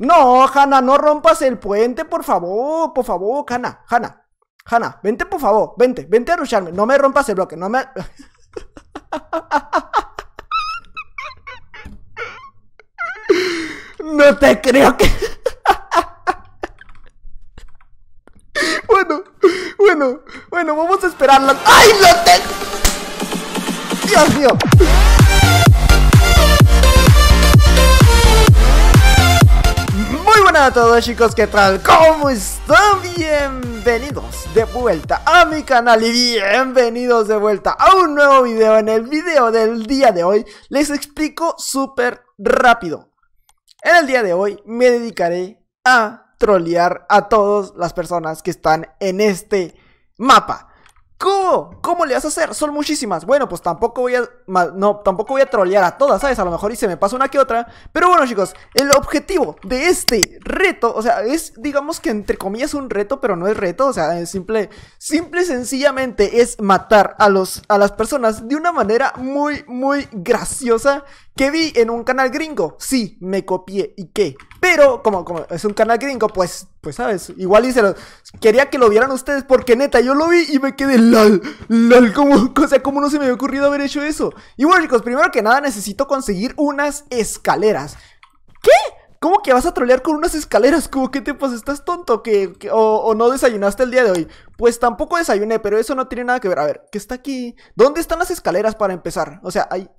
No, Hanna, no rompas el puente, por favor, por favor, Hanna, Hanna, Hanna, vente, por favor, vente, vente a rusharme, no me rompas el bloque, no me... No te creo que... Bueno, bueno, bueno, vamos a esperarlo. ¡Ay, lo tengo Dios mío. Hola a todos chicos, ¿qué tal? ¿Cómo están? Bienvenidos de vuelta a mi canal y bienvenidos de vuelta a un nuevo video. En el video del día de hoy les explico súper rápido. En el día de hoy me dedicaré a trolear a todas las personas que están en este mapa. ¿Cómo? le vas a hacer? Son muchísimas. Bueno, pues tampoco voy a. No, tampoco voy a trolear a todas, ¿sabes? A lo mejor y se me pasa una que otra. Pero bueno, chicos, el objetivo de este reto, o sea, es, digamos que entre comillas, un reto, pero no es reto. O sea, es simple. Simple y sencillamente es matar a, los, a las personas de una manera muy, muy graciosa que vi en un canal gringo. Sí, me copié. ¿Y qué? Pero como, como es un canal gringo, pues, pues sabes, igual hice quería que lo vieran ustedes porque neta, yo lo vi y me quedé lal. lol, como, o sea, como no se me había ocurrido haber hecho eso? Y bueno chicos, primero que nada necesito conseguir unas escaleras. ¿Qué? ¿Cómo que vas a trolear con unas escaleras? ¿Cómo que te pasa? ¿Estás tonto? ¿Que, o, no desayunaste el día de hoy? Pues tampoco desayuné, pero eso no tiene nada que ver. A ver, ¿qué está aquí? ¿Dónde están las escaleras para empezar? O sea, hay...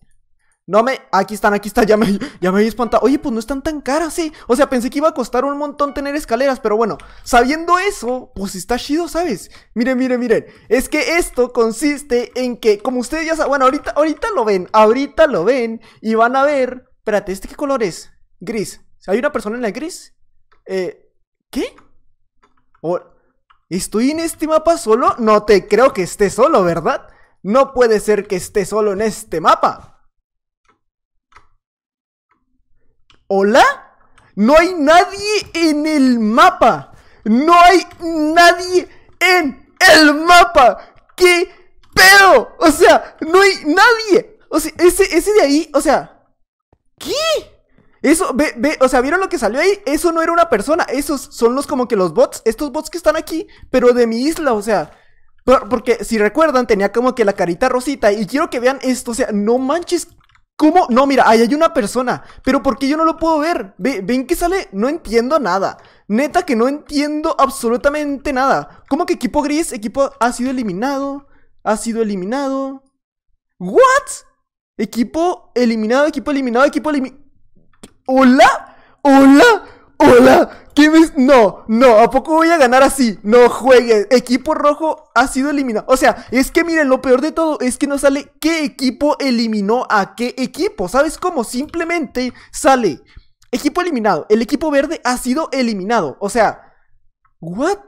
No me... Aquí están, aquí están, ya me, ya me había espantado Oye, pues no están tan caras, sí O sea, pensé que iba a costar un montón tener escaleras Pero bueno, sabiendo eso, pues está chido, ¿sabes? Miren, miren, miren Es que esto consiste en que, como ustedes ya saben Bueno, ahorita, ahorita lo ven, ahorita lo ven Y van a ver... Espérate, ¿este qué color es? Gris ¿Hay una persona en la gris? Eh... ¿Qué? ¿Estoy en este mapa solo? No te creo que esté solo, ¿verdad? No puede ser que esté solo en este mapa ¿Hola? No hay nadie en el mapa. No hay nadie en el mapa. ¿Qué pedo? O sea, no hay nadie. O sea, ese, ese de ahí, o sea... ¿Qué? Eso, ve, ve, o sea, ¿vieron lo que salió ahí? Eso no era una persona, esos son los como que los bots, estos bots que están aquí, pero de mi isla, o sea, porque si recuerdan tenía como que la carita rosita y quiero que vean esto, o sea, no manches, ¿Cómo? No, mira, ahí hay una persona. Pero ¿por qué yo no lo puedo ver? ¿Ven que sale? No entiendo nada. Neta que no entiendo absolutamente nada. ¿Cómo que equipo gris, equipo ha sido eliminado? Ha sido eliminado. ¿What? Equipo eliminado, equipo eliminado, equipo eliminado. ¿Hola? ¿Hola? Hola, ¿qué me... No, no, ¿a poco voy a ganar así? No juegues, equipo rojo ha sido eliminado. O sea, es que miren, lo peor de todo es que no sale qué equipo eliminó a qué equipo. ¿Sabes cómo? Simplemente sale equipo eliminado. El equipo verde ha sido eliminado. O sea, ¿what?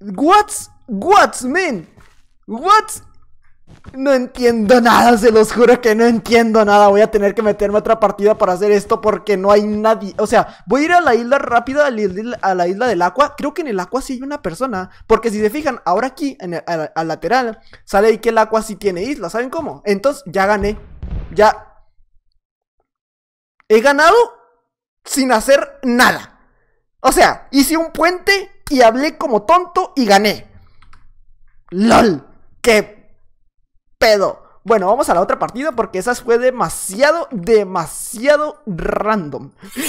¿What? ¿What, man? ¿What? No entiendo nada, se los juro que no entiendo nada. Voy a tener que meterme a otra partida para hacer esto porque no hay nadie. O sea, voy a ir a la isla rápida, a la isla del agua. Creo que en el agua sí hay una persona. Porque si se fijan, ahora aquí, en el, al, lateral, sale ahí que el agua sí tiene isla. ¿Saben cómo? Entonces, ya gané. Ya. He ganado sin hacer nada. O sea, hice un puente y hablé como tonto y gané. LOL. Que bueno, vamos a la otra partida porque esa fue demasiado, demasiado random. Y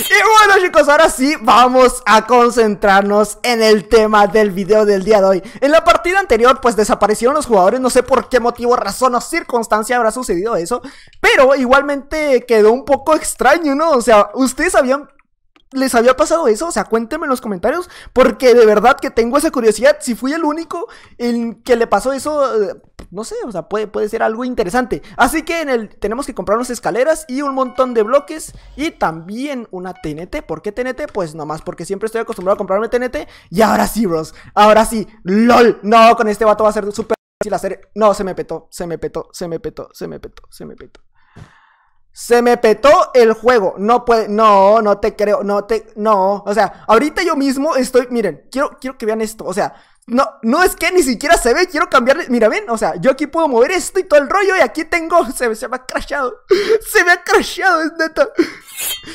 bueno chicos, ahora sí vamos a concentrarnos en el tema del video del día de hoy. En la partida anterior pues desaparecieron los jugadores, no sé por qué motivo, razón o circunstancia habrá sucedido eso. Pero igualmente quedó un poco extraño, ¿no? O sea, ustedes habían les había pasado eso, o sea, cuéntenme en los comentarios, porque de verdad que tengo esa curiosidad, si fui el único en que le pasó eso, eh, no sé, o sea, puede, puede ser algo interesante. Así que en el, tenemos que comprar unas escaleras y un montón de bloques y también una TNT. ¿Por qué TNT? Pues nomás porque siempre estoy acostumbrado a comprarme TNT. Y ahora sí, bros, ahora sí, lol. No, con este vato va a ser súper fácil hacer... No, se me petó, se me petó, se me petó, se me petó, se me petó. Se me petó el juego. No puede. No, no te creo. No te. No. O sea, ahorita yo mismo estoy. Miren, quiero, quiero que vean esto. O sea, no, no es que ni siquiera se ve, quiero cambiarle. Mira, ven, o sea, yo aquí puedo mover esto y todo el rollo y aquí tengo. Se, se me ha crashado. Se me ha crashado, es neta.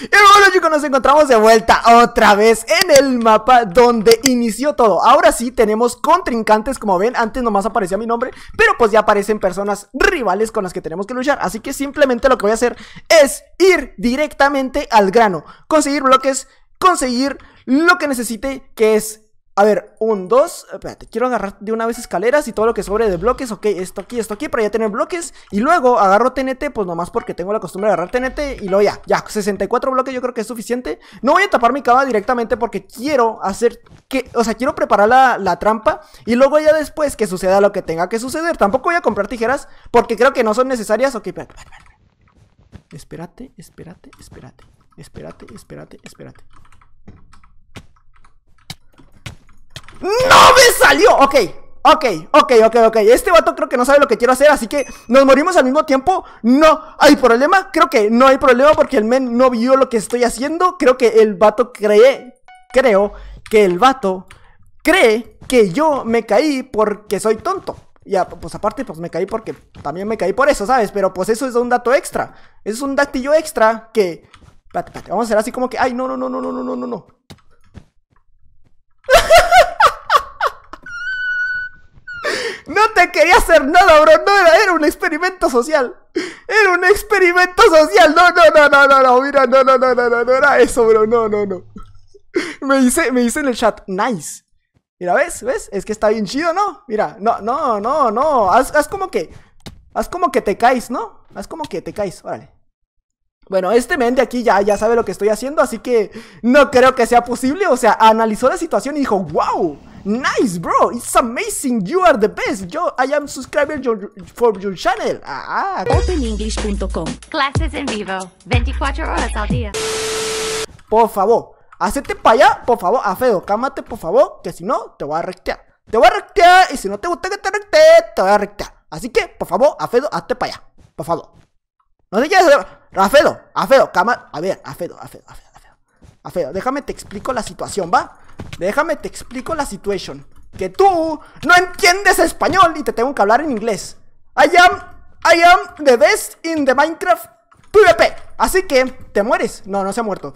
Y bueno, chicos, nos encontramos de vuelta otra vez en el mapa donde inició todo. Ahora sí tenemos contrincantes, como ven, antes nomás aparecía mi nombre, pero pues ya aparecen personas rivales con las que tenemos que luchar. Así que simplemente lo que voy a hacer es ir directamente al grano, conseguir bloques, conseguir lo que necesite, que es a ver, un, dos, espérate, quiero agarrar de una vez escaleras y todo lo que sobre de bloques, ok, esto aquí, esto aquí, para ya tener bloques, y luego agarro TNT, pues nomás porque tengo la costumbre de agarrar TNT, y luego ya, ya, 64 bloques yo creo que es suficiente, no voy a tapar mi cama directamente porque quiero hacer, que, o sea, quiero preparar la, trampa, y luego ya después que suceda lo que tenga que suceder, tampoco voy a comprar tijeras, porque creo que no son necesarias, ok, espérate, espérate, espérate, espérate, espérate, espérate. espérate. ¡No me salió! Ok, ok, ok, ok, ok. Este vato creo que no sabe lo que quiero hacer, así que nos morimos al mismo tiempo. No hay problema, creo que no hay problema porque el men no vio lo que estoy haciendo. Creo que el vato cree, creo que el vato cree que yo me caí porque soy tonto. Ya, pues aparte, pues me caí porque también me caí por eso, ¿sabes? Pero pues eso es un dato extra. Es un datillo extra que... Vamos a hacer así como que... Ay, no, no, no, no, no, no, no, no. no te quería hacer nada, bro. No era, era un experimento social. Era un experimento social. No, no, no, no, no, no. Mira, no, no, no, no, no, era eso, bro. No, no, no. Me dice, me dice en el chat, nice. Mira, ¿ves? ¿Ves? Es que está bien chido, ¿no? Mira, no, no, no, no. Haz, haz como que. Haz como que te caes, ¿no? Haz como que te caes, órale. Bueno, este men de aquí ya, ya sabe lo que estoy haciendo, así que no creo que sea posible. O sea, analizó la situación y dijo, wow. Nice, bro. It's amazing. You are the best. Yo, I am subscriber for your channel. Ah, ah. OpenEnglish.com. Clases en vivo. 24 horas al día. Por favor, hacete para allá. Por favor, Afedo, cámate, por favor, que si no, te voy a rectear. Te voy a rectear y si no te gusta que te rectee, te voy a rectear. Así que, por favor, Afedo, hazte para allá. Por favor. No te quieres Afedo, Afedo, cámate. A ver, Afedo, Afedo, Afedo, Afedo. Afedo, déjame te explico la situación, ¿va? Déjame te explico la situación. Que tú no entiendes español y te tengo que hablar en inglés. I am, I am the best in the Minecraft PvP. Así que te mueres. No, no se ha muerto.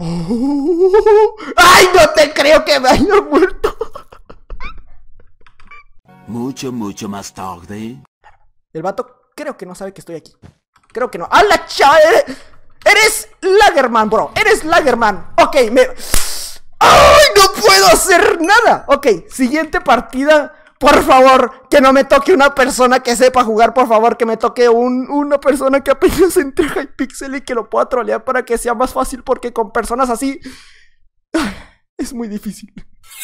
¡Ay, no te creo que me haya muerto! Mucho, mucho más tarde. El vato creo que no sabe que estoy aquí. Creo que no. ¡A la chale! Eres Lagerman, bro. Eres Lagerman. Ok, me... ¡Ay, no puedo hacer nada! Ok, siguiente partida. Por favor, que no me toque una persona que sepa jugar. Por favor, que me toque una persona que apenas entre pixel y que lo pueda trolear para que sea más fácil. Porque con personas así... Es muy difícil.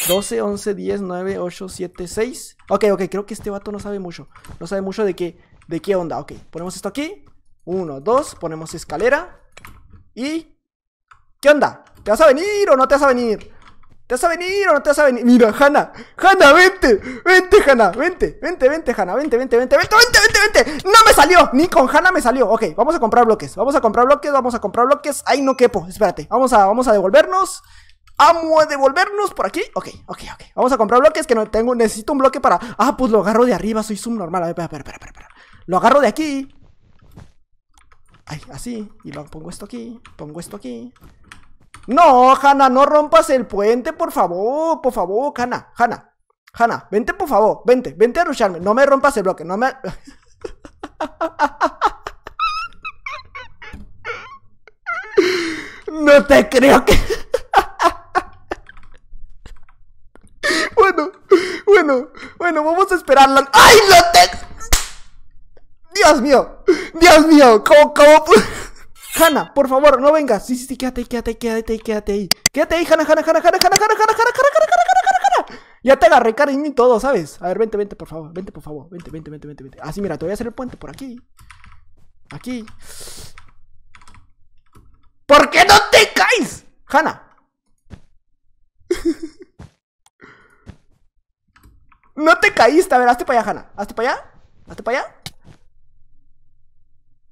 12, 11, 10, 9, 8, 7, 6. Ok, ok, creo que este vato no sabe mucho. No sabe mucho de qué, de qué onda. Ok, ponemos esto aquí. Uno, dos, ponemos escalera. Y... ¿Qué onda? ¿Te vas a venir o no te vas a venir? ¿Te vas a venir o no te vas a venir? Mira, Hanna, Hanna, vente, vente, Hanna, vente, vente, vente, Hanna, vente, vente, vente, vente, vente, vente, vente. No me salió, ni con Hanna me salió. Ok, vamos a comprar bloques, vamos a comprar bloques, vamos a comprar bloques. Ay, no quepo, espérate, vamos a, vamos a devolvernos. Amo a devolvernos por aquí. Ok, ok, ok. Vamos a comprar bloques que no tengo. Necesito un bloque para. Ah, pues lo agarro de arriba. Soy subnormal. A ver, espera, espera, espera, espera. Lo agarro de aquí. Ay, así. Y lo pongo esto aquí. Pongo esto aquí. No, Hanna, no rompas el puente, por favor. Por favor, Hanna. Hanna. Hanna, vente, por favor. Vente, vente a rusharme. No me rompas el bloque. No me... No te creo que... bueno, bueno, bueno, vamos a esperar ¡Ay, lo tengo! Dios mío, Dios mío, ¿cómo, cómo? Hanna, por favor, no vengas. Sí, sí, sí, quédate, quédate, quédate, quédate ahí. Quédate ahí, Hana, Hana, Hana, Hana, Hana, Hana, Hana, Hana, Hanna, Hanna, Hanna, Hanna, Ya te agarré cariño y todo, ¿sabes? A ver, vente, vente, por favor, vente, por favor, vente, vente, vente, vente, vente. Así, mira, te voy a hacer el puente por aquí. Aquí. ¿Por qué no te caes? ¡Hana! no te caíste, a ver, hazte para allá, Hana Hazte para allá, hazte para allá.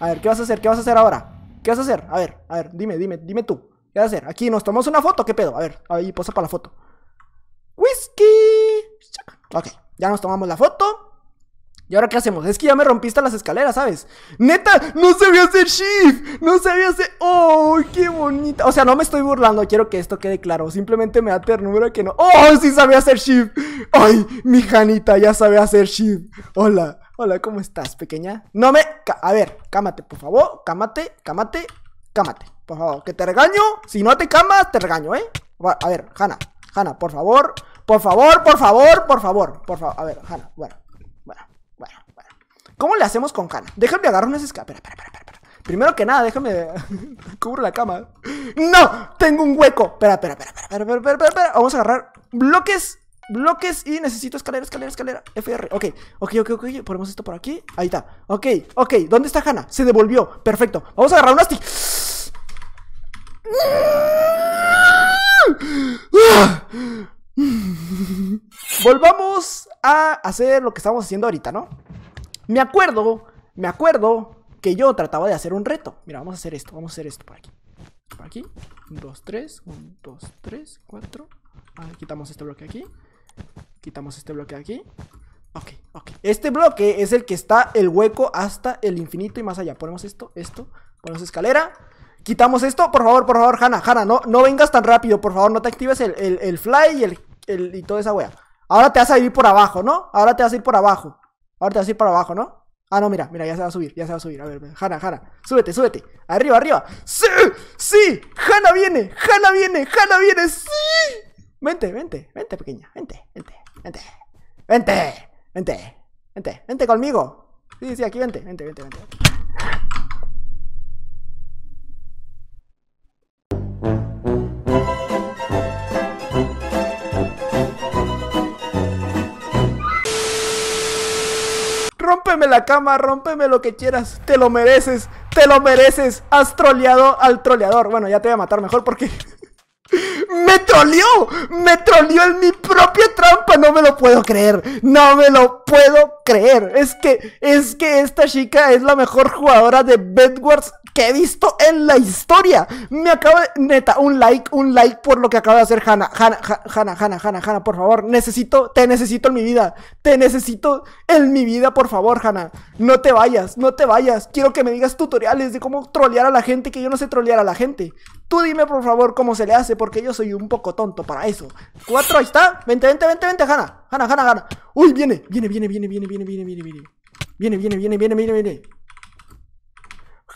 A ver, ¿qué vas a hacer? ¿Qué vas a hacer ahora? ¿Qué vas a hacer? A ver, a ver, dime, dime, dime tú. ¿Qué vas a hacer? Aquí nos tomamos una foto, ¿qué pedo? A ver, ahí posa para la foto. Whisky. Ok, ya nos tomamos la foto. ¿Y ahora qué hacemos? Es que ya me rompiste las escaleras, ¿sabes? ¡Neta! ¡No sabía hacer shift! ¡No sabía hacer... ¡Oh, qué bonita! O sea, no me estoy burlando, quiero que esto quede claro. Simplemente me da número que no... ¡Oh, sí sabía hacer shift! ¡Ay, mi Janita ya sabe hacer shift! ¡Hola! Hola, ¿cómo estás, pequeña? No me... A ver, cámate, por favor. Cámate, cámate, cámate. Por favor, que te regaño. Si no te camas, te regaño, ¿eh? A ver, Hanna. Hanna, por favor. Por favor, por favor, por favor. Por favor. A ver, Hanna. Bueno, bueno, bueno, bueno. ¿Cómo le hacemos con Hanna? Déjame agarrar unas escaleras. Espera, espera, espera, espera. Primero que nada, déjame. Cubro la cama. ¡No! ¡Tengo un hueco! Espera, espera, espera, espera, espera, espera, espera. Vamos a agarrar bloques bloques y necesito escalera, escalera, escalera. FR. Ok, ok, ok, ok. Ponemos esto por aquí. Ahí está. Ok, ok. ¿Dónde está Hanna? Se devolvió. Perfecto. Vamos a agarrar un asti. Volvamos a hacer lo que estamos haciendo ahorita, ¿no? Me acuerdo, me acuerdo que yo trataba de hacer un reto. Mira, vamos a hacer esto, vamos a hacer esto por aquí. Por aquí. dos tres dos 1, 2, 3, 4. Quitamos este bloque aquí. Quitamos este bloque de aquí. Ok, ok. Este bloque es el que está el hueco hasta el infinito y más allá. Ponemos esto, esto. Ponemos escalera. Quitamos esto. Por favor, por favor, Hanna, Hanna, no, no vengas tan rápido. Por favor, no te actives el, el, el fly y, el, y toda esa wea. Ahora te vas a ir por abajo, ¿no? Ahora te vas a ir por abajo. Ahora te vas a ir por abajo, ¿no? Ah, no, mira, mira, ya se va a subir, ya se va a subir. A ver, Hanna, Hanna, súbete, súbete. Arriba, arriba. ¡Sí! ¡Sí! ¡Hanna viene! ¡Hanna viene! ¡Hanna viene! ¡Sí! Vente, vente, vente, pequeña. Vente, vente, vente. Vente, vente, vente, vente conmigo. Sí, sí, aquí vente, vente, vente, vente. Rómpeme la cama, rómpeme lo que quieras, te lo mereces, te lo mereces, has troleado al troleador. Bueno, ya te voy a matar mejor porque ¡Me troleó! ¡Me troleó en mi propia trampa! ¡No me lo puedo creer! ¡No me lo puedo creer. Es que, es que esta chica es la mejor jugadora de Bedwars que he visto en la historia. Me acaba de, neta, un like, un like por lo que acaba de hacer Hanna. Hanna, Hanna, Hanna, Hanna, Hanna, por favor. Necesito, te necesito en mi vida. Te necesito en mi vida, por favor, Hanna. No te vayas, no te vayas. Quiero que me digas tutoriales de cómo trolear a la gente, que yo no sé trolear a la gente. Tú dime, por favor, cómo se le hace, porque yo soy un poco tonto para eso. Cuatro, ahí está. Vente, vente, vente, Hanna. Hanna, Hanna, Hanna. Uy, viene, viene, viene, viene, viene, viene viene, viene, viene, viene. Viene, viene, viene, viene, viene, viene.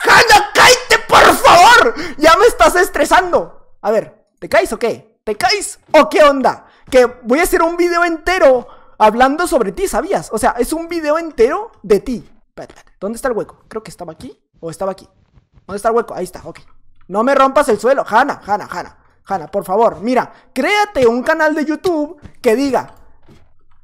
¡Hanna, cállate, por favor! ¡Ya me estás estresando! A ver, ¿te caes o qué? ¿Te caes o qué onda? Que voy a hacer un video entero hablando sobre ti, ¿sabías? O sea, es un video entero de ti. ¿Dónde está el hueco? Creo que estaba aquí o estaba aquí. ¿Dónde está el hueco? Ahí está, ok. No me rompas el suelo. Hanna, Hanna, Hanna. Hanna, por favor, mira, créate un canal de YouTube que diga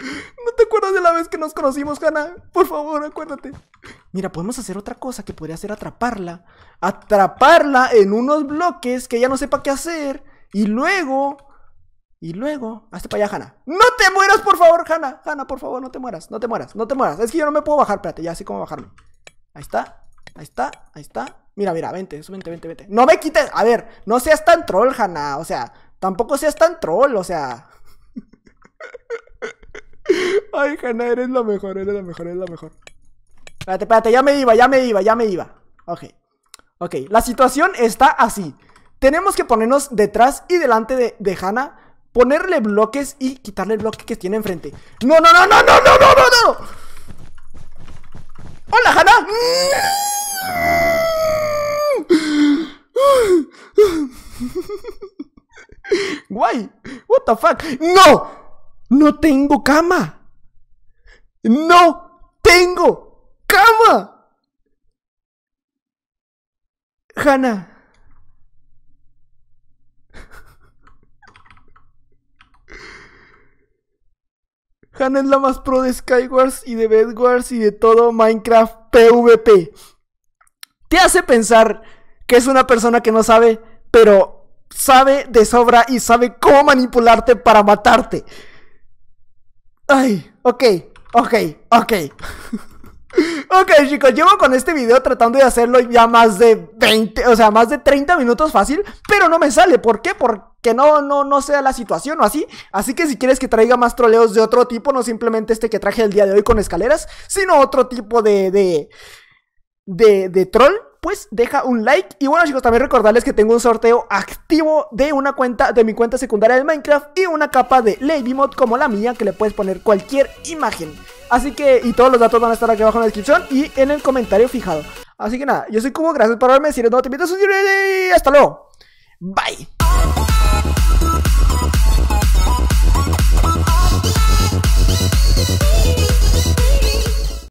¿No te acuerdas de la vez que nos conocimos, Hanna? Por favor, acuérdate. Mira, podemos hacer otra cosa que podría ser atraparla. Atraparla en unos bloques que ella no sepa qué hacer. Y luego. Y luego. Hazte para allá, Hanna ¡No te mueras, por favor, Hanna! Hanna, por favor, no te mueras. No te mueras, no te mueras. Es que yo no me puedo bajar. Espérate, ya sé cómo bajarme. Ahí está. Ahí está, ahí está. Mira, mira, vente, vente, vente, vente. No me quites. A ver, no seas tan troll, Hanna O sea, tampoco seas tan troll. O sea. Ay, Hanna, eres la mejor, eres la mejor, eres la mejor. Espérate, espérate, ya me iba, ya me iba, ya me iba. Ok. Ok, la situación está así. Tenemos que ponernos detrás y delante de, de Hanna, ponerle bloques y quitarle el bloque que tiene enfrente. ¡No, no, no, no, no, no, no, no! no! ¡Hola, Hanna! Guay, what the fuck? ¡No! no tengo cama. No tengo cama. Hannah. Hannah es la más pro de Skywars y de Bedwars y de todo Minecraft PvP. Te hace pensar que es una persona que no sabe, pero sabe de sobra y sabe cómo manipularte para matarte. Ay, ok, ok, ok. ok, chicos, llevo con este video tratando de hacerlo ya más de 20, o sea, más de 30 minutos fácil, pero no me sale. ¿Por qué? Porque no, no, no sea la situación o así. Así que si quieres que traiga más troleos de otro tipo, no simplemente este que traje el día de hoy con escaleras, sino otro tipo de, de, de, de troll, pues deja un like. Y bueno chicos, también recordarles que tengo un sorteo activo de una cuenta, de mi cuenta secundaria de Minecraft y una capa de mod como la mía que le puedes poner cualquier imagen. Así que, y todos los datos van a estar aquí abajo en la descripción y en el comentario fijado. Así que nada, yo soy Cubo, gracias por verme, si no te invito a suscribirte y hasta luego. Bye.